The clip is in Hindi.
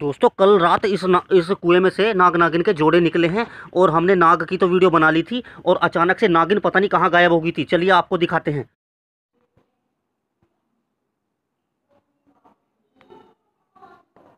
दोस्तों कल रात इस ना इस कुएं में से नाग नागिन के जोड़े निकले हैं और हमने नाग की तो वीडियो बना ली थी और अचानक से नागिन पता नहीं कहाँ गायब हो गई थी चलिए आपको दिखाते हैं